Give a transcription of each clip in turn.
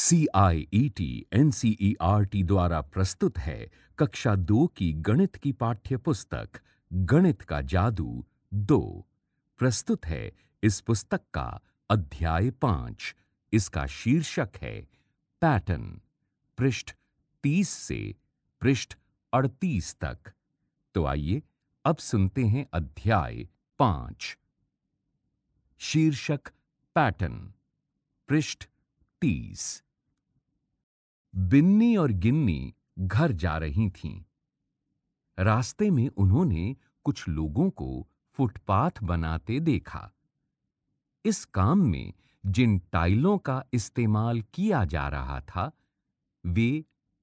C I E T N C E R T द्वारा प्रस्तुत है कक्षा दो की गणित की पाठ्य पुस्तक गणित का जादू दो प्रस्तुत है इस पुस्तक का अध्याय पांच इसका शीर्षक है पैटर्न पृष्ठ तीस से पृष्ठ अड़तीस तक तो आइए अब सुनते हैं अध्याय पांच शीर्षक पैटर्न पृष्ठ तीस बिन्नी और गिन्नी घर जा रही थीं। रास्ते में उन्होंने कुछ लोगों को फुटपाथ बनाते देखा इस काम में जिन टाइलों का इस्तेमाल किया जा रहा था वे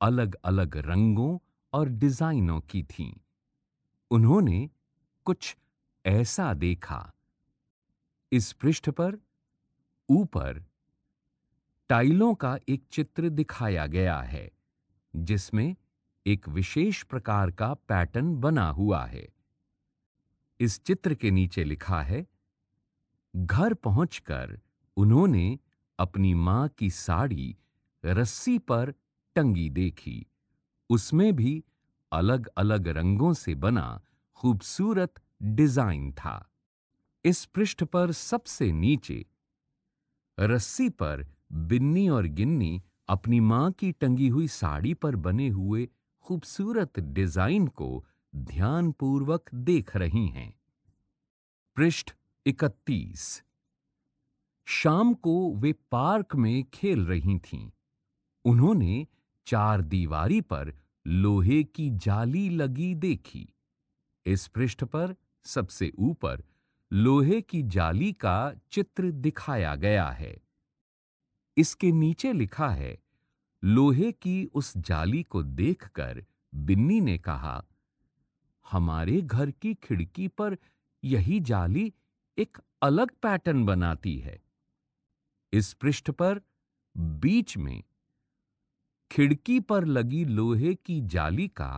अलग अलग रंगों और डिजाइनों की थीं। उन्होंने कुछ ऐसा देखा इस पृष्ठ पर ऊपर टाइलों का एक चित्र दिखाया गया है जिसमें एक विशेष प्रकार का पैटर्न बना हुआ है इस चित्र के नीचे लिखा है घर पहुंचकर उन्होंने अपनी मां की साड़ी रस्सी पर टंगी देखी उसमें भी अलग अलग रंगों से बना खूबसूरत डिजाइन था इस पृष्ठ पर सबसे नीचे रस्सी पर बिन्नी और गिन्नी अपनी माँ की टंगी हुई साड़ी पर बने हुए खूबसूरत डिजाइन को ध्यानपूर्वक देख रही हैं पृष्ठ 31 शाम को वे पार्क में खेल रही थीं उन्होंने चार दीवारी पर लोहे की जाली लगी देखी इस पृष्ठ पर सबसे ऊपर लोहे की जाली का चित्र दिखाया गया है इसके नीचे लिखा है लोहे की उस जाली को देखकर बिन्नी ने कहा हमारे घर की खिड़की पर यही जाली एक अलग पैटर्न बनाती है इस पृष्ठ पर बीच में खिड़की पर लगी लोहे की जाली का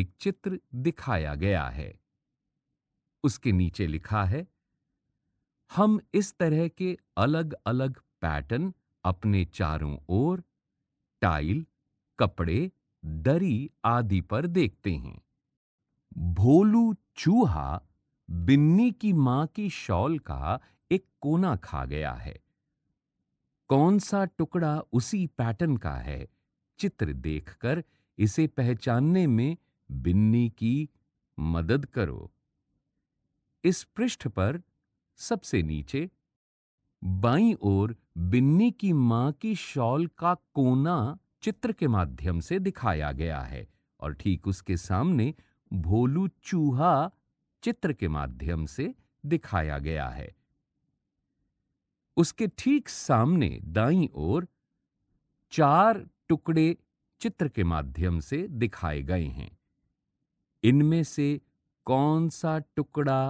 एक चित्र दिखाया गया है उसके नीचे लिखा है हम इस तरह के अलग अलग पैटर्न अपने चारों ओर टाइल कपड़े दरी आदि पर देखते हैं भोलू चूहा बिन्नी की मां की शॉल का एक कोना खा गया है कौन सा टुकड़ा उसी पैटर्न का है चित्र देखकर इसे पहचानने में बिन्नी की मदद करो इस पृष्ठ पर सबसे नीचे बाईं ओर बिन्नी की मां की शॉल का कोना चित्र के माध्यम से दिखाया गया है और ठीक उसके सामने भोलू चूहा चित्र के माध्यम से दिखाया गया है उसके ठीक सामने दाई ओर चार टुकड़े चित्र के माध्यम से दिखाए गए हैं इनमें से कौन सा टुकड़ा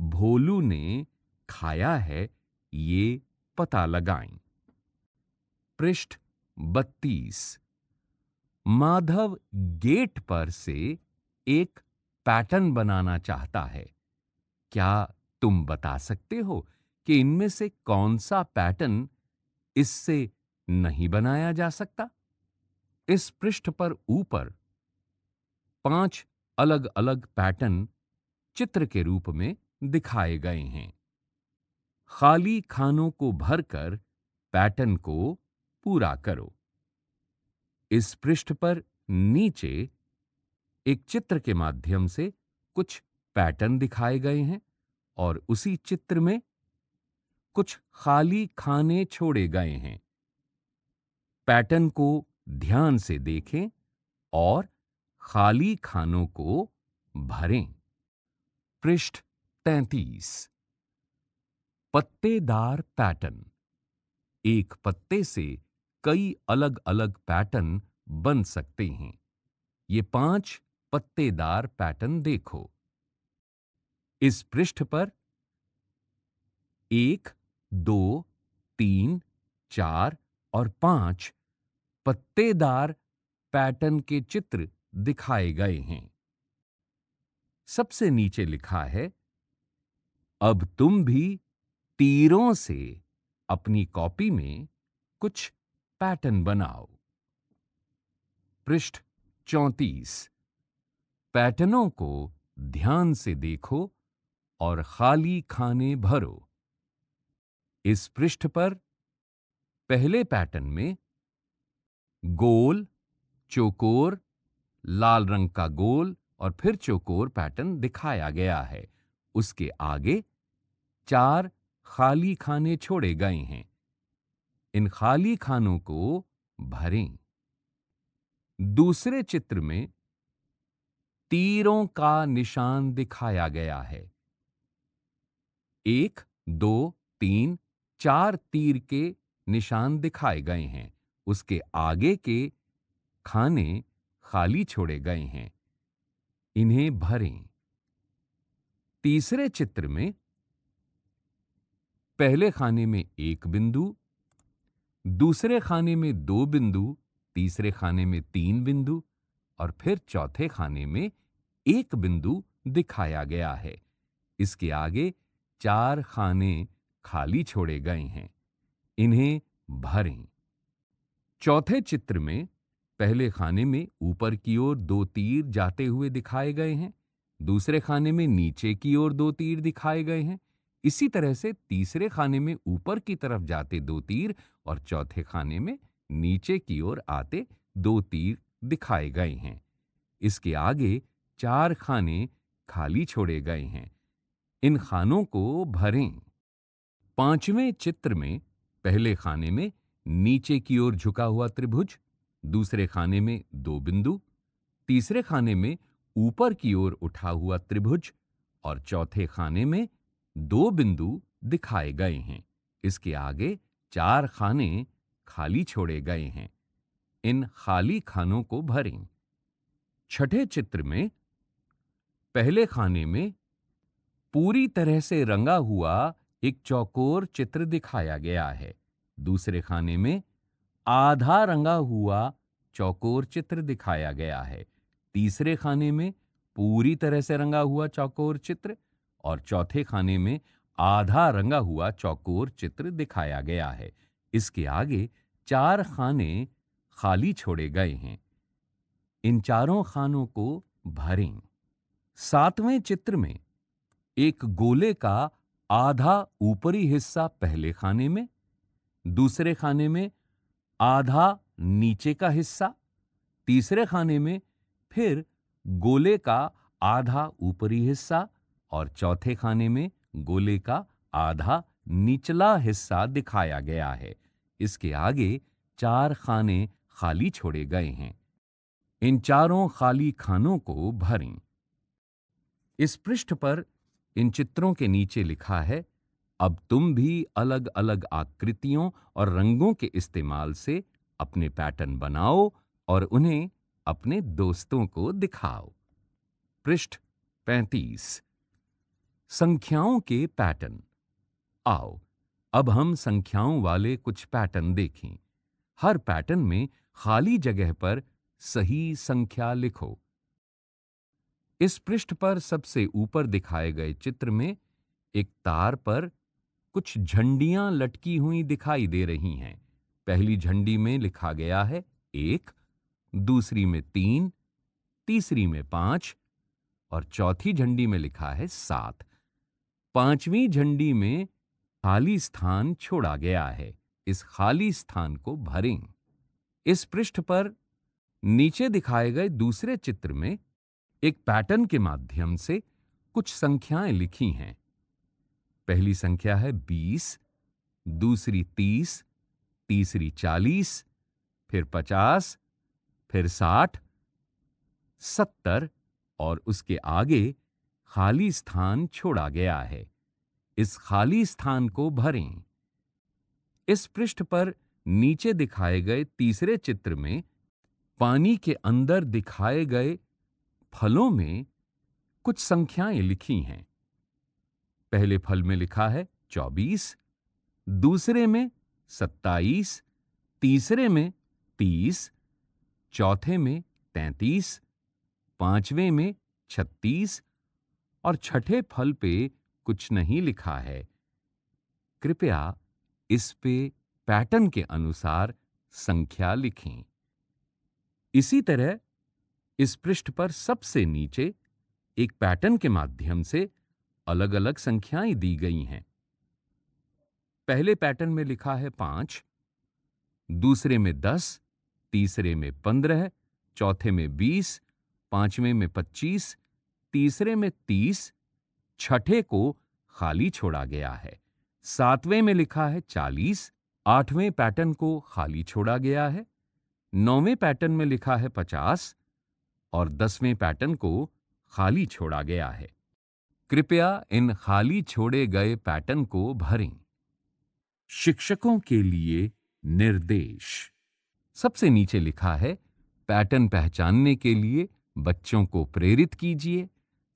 भोलू ने खाया है ये पता लगाएं पृष्ठ बत्तीस माधव गेट पर से एक पैटर्न बनाना चाहता है क्या तुम बता सकते हो कि इनमें से कौन सा पैटर्न इससे नहीं बनाया जा सकता इस पृष्ठ पर ऊपर पांच अलग अलग पैटर्न चित्र के रूप में दिखाए गए हैं खाली खानों को भरकर पैटर्न को पूरा करो इस पृष्ठ पर नीचे एक चित्र के माध्यम से कुछ पैटर्न दिखाए गए हैं और उसी चित्र में कुछ खाली खाने छोड़े गए हैं पैटर्न को ध्यान से देखें और खाली खानों को भरें पृष्ठ तैतीस पत्तेदार पैटर्न एक पत्ते से कई अलग अलग पैटर्न बन सकते हैं ये पांच पत्तेदार पैटर्न देखो इस पृष्ठ पर एक दो तीन चार और पांच पत्तेदार पैटर्न के चित्र दिखाए गए हैं सबसे नीचे लिखा है अब तुम भी तीरों से अपनी कॉपी में कुछ पैटर्न बनाओ पृष्ठ चौंतीस पैटर्नों को ध्यान से देखो और खाली खाने भरो इस पृष्ठ पर पहले पैटर्न में गोल चोकोर लाल रंग का गोल और फिर चोकोर पैटर्न दिखाया गया है उसके आगे चार खाली खाने छोड़े गए हैं इन खाली खानों को भरें दूसरे चित्र में तीरों का निशान दिखाया गया है एक दो तीन चार तीर के निशान दिखाए गए हैं उसके आगे के खाने खाली छोड़े गए हैं इन्हें भरें तीसरे चित्र में पहले खाने में एक बिंदु दूसरे खाने में दो बिंदु तीसरे खाने में तीन बिंदु और फिर चौथे खाने में एक बिंदु दिखाया गया है इसके आगे चार खाने खाली छोड़े गए हैं इन्हें भरें चौथे चित्र में पहले खाने में ऊपर की ओर दो तीर जाते हुए दिखाए गए हैं दूसरे खाने में नीचे की ओर दो तीर दिखाए गए हैं इसी तरह से तीसरे खाने में ऊपर की तरफ जाते दो तीर और चौथे खाने में नीचे की ओर आते दो तीर दिखाए गए हैं इसके आगे चार खाने खाली छोड़े गए हैं इन खानों को भरें पांचवें चित्र में पहले खाने में नीचे की ओर झुका हुआ त्रिभुज दूसरे खाने में दो बिंदु तीसरे खाने में ऊपर की ओर उठा हुआ त्रिभुज और चौथे खाने में दो बिंदु दिखाए गए हैं इसके आगे चार खाने खाली छोड़े गए हैं इन खाली खानों को भरें छठे चित्र में पहले खाने में पूरी तरह से रंगा हुआ एक चौकोर चित्र दिखाया गया है दूसरे खाने में आधा रंगा हुआ चौकोर चित्र दिखाया गया है तीसरे खाने में पूरी तरह से रंगा हुआ चौकोर चित्र और चौथे खाने में आधा रंगा हुआ चौकोर चित्र दिखाया गया है इसके आगे चार खाने खाली छोड़े गए हैं इन चारों खानों को भरें सातवें चित्र में एक गोले का आधा ऊपरी हिस्सा पहले खाने में दूसरे खाने में आधा नीचे का हिस्सा तीसरे खाने में फिर गोले का आधा ऊपरी हिस्सा और चौथे खाने में गोले का आधा निचला हिस्सा दिखाया गया है इसके आगे चार खाने खाली छोड़े गए हैं इन चारों खाली खानों को भरें इस पृष्ठ पर इन चित्रों के नीचे लिखा है अब तुम भी अलग अलग आकृतियों और रंगों के इस्तेमाल से अपने पैटर्न बनाओ और उन्हें अपने दोस्तों को दिखाओ पृष्ठ पैंतीस संख्याओं के पैटर्न आओ अब हम संख्याओं वाले कुछ पैटर्न देखें हर पैटर्न में खाली जगह पर सही संख्या लिखो इस पृष्ठ पर सबसे ऊपर दिखाए गए चित्र में एक तार पर कुछ झंडियां लटकी हुई दिखाई दे रही हैं पहली झंडी में लिखा गया है एक दूसरी में तीन तीसरी में पांच और चौथी झंडी में लिखा है सात पांचवी झंडी में खाली स्थान छोड़ा गया है इस खाली स्थान को भरें इस पृष्ठ पर नीचे दिखाए गए दूसरे चित्र में एक पैटर्न के माध्यम से कुछ संख्याएं लिखी हैं पहली संख्या है बीस दूसरी तीस तीसरी चालीस फिर पचास फिर साठ सत्तर और उसके आगे खाली स्थान छोड़ा गया है इस खाली स्थान को भरें इस पृष्ठ पर नीचे दिखाए गए तीसरे चित्र में पानी के अंदर दिखाए गए फलों में कुछ संख्याएं लिखी हैं पहले फल में लिखा है चौबीस दूसरे में सत्ताईस तीसरे में तीस चौथे में तैतीस पांचवें में छत्तीस और छठे फल पे कुछ नहीं लिखा है कृपया इस पे पैटर्न के अनुसार संख्या लिखें इसी तरह इस पृष्ठ पर सबसे नीचे एक पैटर्न के माध्यम से अलग अलग संख्याएं दी गई हैं पहले पैटर्न में लिखा है पांच दूसरे में दस तीसरे में पंद्रह चौथे में बीस पांचवें में पच्चीस तीसरे में तीस छठे को खाली छोड़ा गया है सातवें में लिखा है चालीस आठवें पैटर्न को खाली छोड़ा गया है नौवें पैटर्न में लिखा है पचास और दसवें पैटर्न को खाली छोड़ा गया है कृपया इन खाली छोड़े गए पैटर्न को भरें शिक्षकों के लिए निर्देश सबसे नीचे लिखा है पैटर्न पहचानने के लिए बच्चों को प्रेरित कीजिए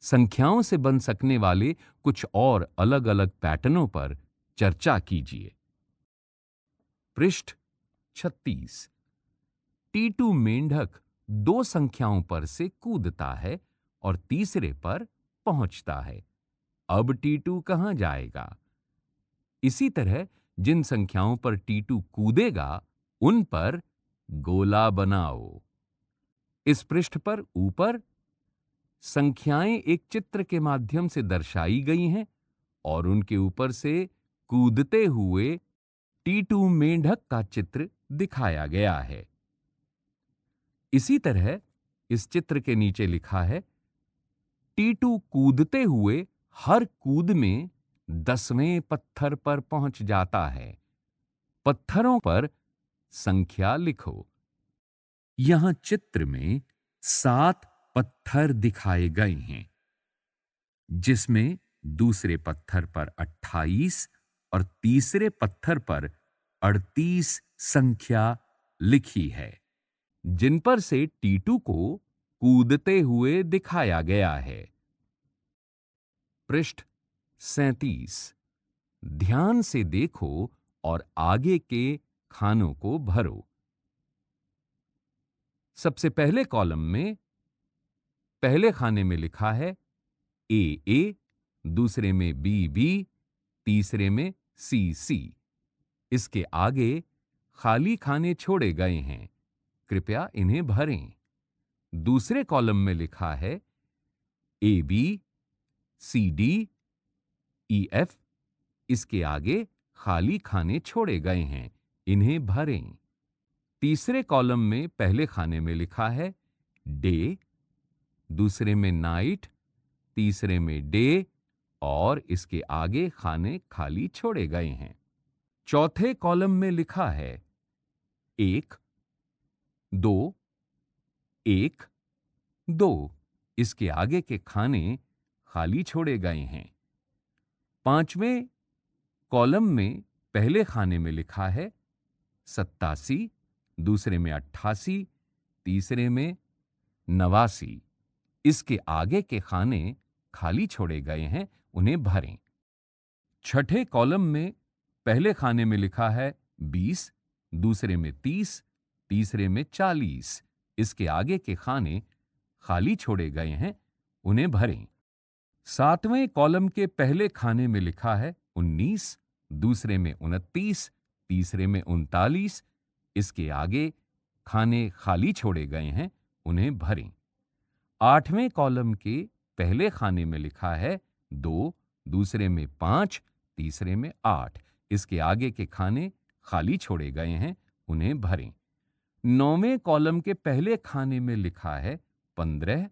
संख्याओं से बन सकने वाले कुछ और अलग अलग पैटर्नों पर चर्चा कीजिए पृष्ठ 36 टीटू मेंढक दो संख्याओं पर से कूदता है और तीसरे पर पहुंचता है अब टीटू कहां जाएगा इसी तरह जिन संख्याओं पर टीटू कूदेगा उन पर गोला बनाओ इस पृष्ठ पर ऊपर संख्याएं एक चित्र के माध्यम से दर्शाई गई हैं और उनके ऊपर से कूदते हुए टीटू मेंढक का चित्र दिखाया गया है इसी तरह इस चित्र के नीचे लिखा है टीटू कूदते हुए हर कूद में दसवें पत्थर पर पहुंच जाता है पत्थरों पर संख्या लिखो यहां चित्र में सात पत्थर दिखाए गए हैं जिसमें दूसरे पत्थर पर 28 और तीसरे पत्थर पर 38 संख्या लिखी है जिन पर से टीटू को कूदते हुए दिखाया गया है पृष्ठ सैतीस ध्यान से देखो और आगे के खानों को भरो सबसे पहले कॉलम में पहले खाने में लिखा है ए ए दूसरे में बी बी तीसरे में सी सी इसके आगे खाली खाने छोड़े गए हैं कृपया इन्हें भरें दूसरे कॉलम में लिखा है A B C D E F इसके आगे खाली खाने छोड़े गए हैं इन्हें भरें तीसरे कॉलम में पहले खाने में लिखा है डे दूसरे में नाइट तीसरे में डे और इसके आगे खाने खाली छोड़े गए हैं चौथे कॉलम में लिखा है एक दो एक दो इसके आगे के खाने खाली छोड़े गए हैं पांचवें कॉलम में पहले खाने में लिखा है सत्तासी दूसरे में अट्ठासी तीसरे में नवासी इसके आगे के खाने खाली छोड़े गए हैं उन्हें भरें छठे कॉलम में पहले खाने में लिखा है बीस दूसरे में तीस तीसरे में चालीस इसके आगे के खाने खाली छोड़े गए हैं उन्हें भरें सातवें कॉलम के पहले खाने में लिखा है उन्नीस दूसरे में उनतीस तीसरे में उनतालीस इसके आगे खाने खाली छोड़े गए हैं उन्हें भरें आठवें कॉलम के पहले खाने में लिखा है दो दूसरे में पांच तीसरे में आठ इसके आगे के खाने खाली छोड़े गए हैं उन्हें भरें नौवें कॉलम के पहले खाने में लिखा है पंद्रह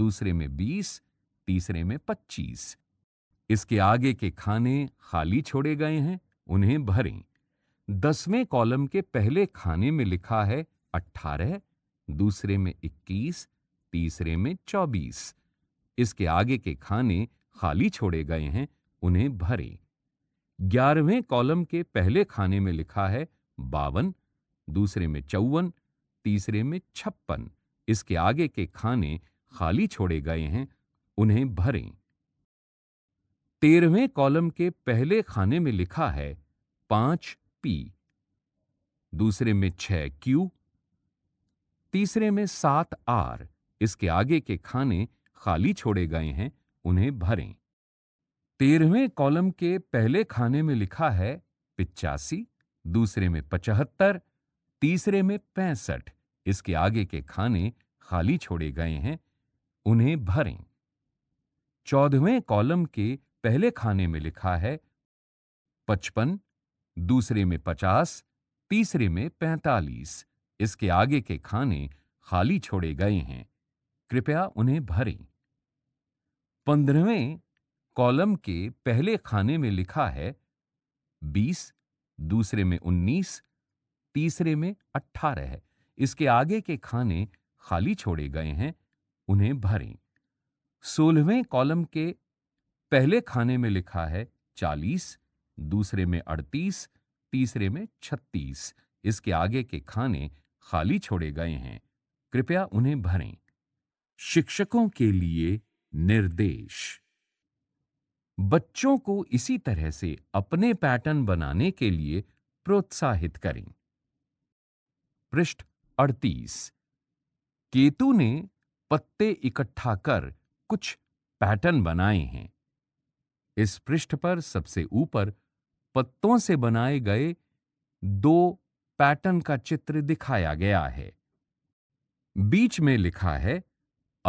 दूसरे में बीस तीसरे में पच्चीस इसके आगे के खाने खाली छोड़े गए हैं उन्हें भरें दसवें कॉलम के पहले खाने में लिखा है अट्ठारह दूसरे में इक्कीस तीसरे में चौबीस इसके आगे के खाने खाली छोड़े गए हैं उन्हें भरें ग्यारहवें कॉलम के पहले खाने में लिखा है बावन दूसरे में चौवन तीसरे में छप्पन इसके आगे के खाने खाली छोड़े गए हैं उन्हें भरें तेरहवें कॉलम के पहले खाने में लिखा है पांच पी दूसरे में छह क्यू तीसरे में सात आर इसके आगे के खाने खाली छोड़े गए हैं उन्हें भरें तेरहवें कॉलम के पहले खाने में लिखा है पिचासी दूसरे में पचहत्तर तीसरे में पैंसठ इसके आगे के खाने खाली छोड़े गए हैं उन्हें भरें चौदहवें कॉलम के पहले खाने में लिखा है पचपन दूसरे में पचास तीसरे में पैंतालीस इसके आगे के खाने खाली छोड़े गए हैं कृपया उन्हें भरें पंद्रहवें कॉलम के पहले खाने में लिखा है बीस दूसरे में उन्नीस तीसरे में अट्ठारह है इसके आगे के खाने खाली छोड़े गए हैं उन्हें भरें सोलहवें कॉलम के पहले खाने में लिखा है चालीस दूसरे में अड़तीस तीसरे में छत्तीस इसके आगे के खाने खाली छोड़े गए हैं कृपया उन्हें भरें शिक्षकों के लिए निर्देश बच्चों को इसी तरह से अपने पैटर्न बनाने के लिए प्रोत्साहित करें पृष्ठ 38 केतु ने पत्ते इकट्ठा कर कुछ पैटर्न बनाए हैं इस पृष्ठ पर सबसे ऊपर पत्तों से बनाए गए दो पैटर्न का चित्र दिखाया गया है बीच में लिखा है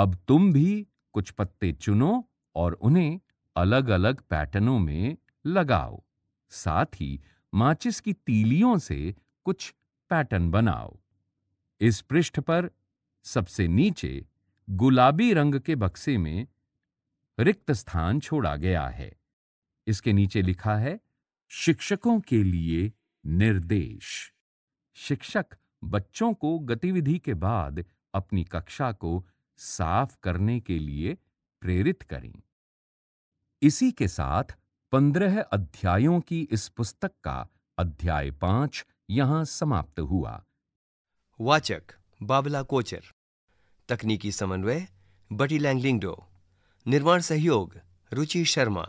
अब तुम भी कुछ पत्ते चुनो और उन्हें अलग-अलग पैटर्नों में लगाओ साथ ही माचिस की तीलियों से कुछ पैटर्न बनाओ इस पृष्ठ पर सबसे नीचे गुलाबी रंग के बक्से में रिक्त स्थान छोड़ा गया है इसके नीचे लिखा है शिक्षकों के लिए निर्देश शिक्षक बच्चों को गतिविधि के बाद अपनी कक्षा को साफ करने के लिए प्रेरित करें इसी के साथ पंद्रह अध्यायों की इस पुस्तक का अध्याय पांच यहां समाप्त हुआ वाचक बाबला कोचर तकनीकी समन्वय बटी लैंगलिंगडो निर्माण सहयोग रुचि शर्मा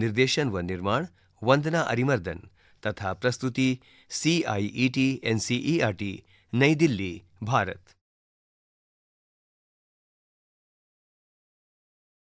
निर्देशन व निर्माण वंदना अरिमर्दन तथा प्रस्तुति C I E T N C E R T New Delhi Bharat